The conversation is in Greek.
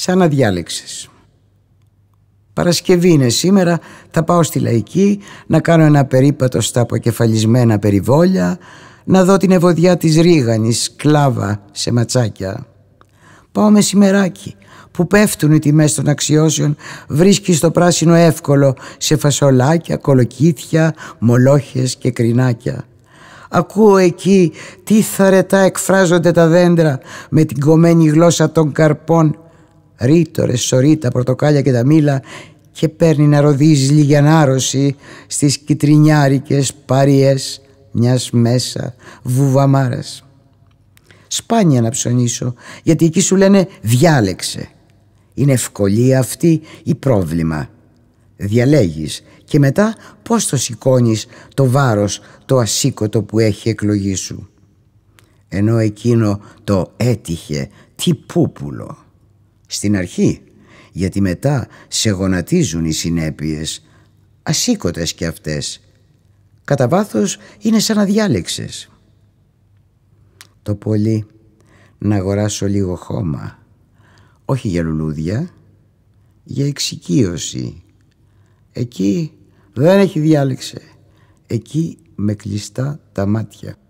σαν να διάλεξες. Παρασκευή είναι σήμερα, θα πάω στη Λαϊκή να κάνω ένα περίπατο στα αποκεφαλισμένα περιβόλια, να δω την ευωδιά της Ρίγανης, κλάβα σε ματσάκια. Πάω μεσημεράκι, που πέφτουν οι τιμές των αξιώσεων, βρίσκει το πράσινο εύκολο σε φασολάκια, κολοκύθια, μολόχες και κρινάκια. Ακούω εκεί τι θαρετά εκφράζονται τα δέντρα με την κομμένη γλώσσα των καρπών ρίτορες, σωρίτα, πορτοκάλια και τα μήλα και παίρνει να ροδίζεις λίγη ανάρρωση στις κιτρινιάρικες παριές μιας μέσα βουβαμάρας. Σπάνια να ψωνίσω, γιατί εκεί σου λένε «διάλεξε». Είναι ευκολία αυτή ή πρόβλημα. Διαλέγεις και μετά πώς το σηκώνεις το βάρος το ασήκωτο που έχει εκλογή σου. Ενώ εκείνο το έτυχε, τι πούπουλο στην αρχή γιατί μετά σε γονατίζουν οι συνέπειες ασήκωτες και αυτές κατά βάθος είναι σαν να το πολύ να αγοράσω λίγο χώμα όχι για λουλούδια για εξοικείωση εκεί δεν έχει διάλεξε εκεί με κλειστά τα μάτια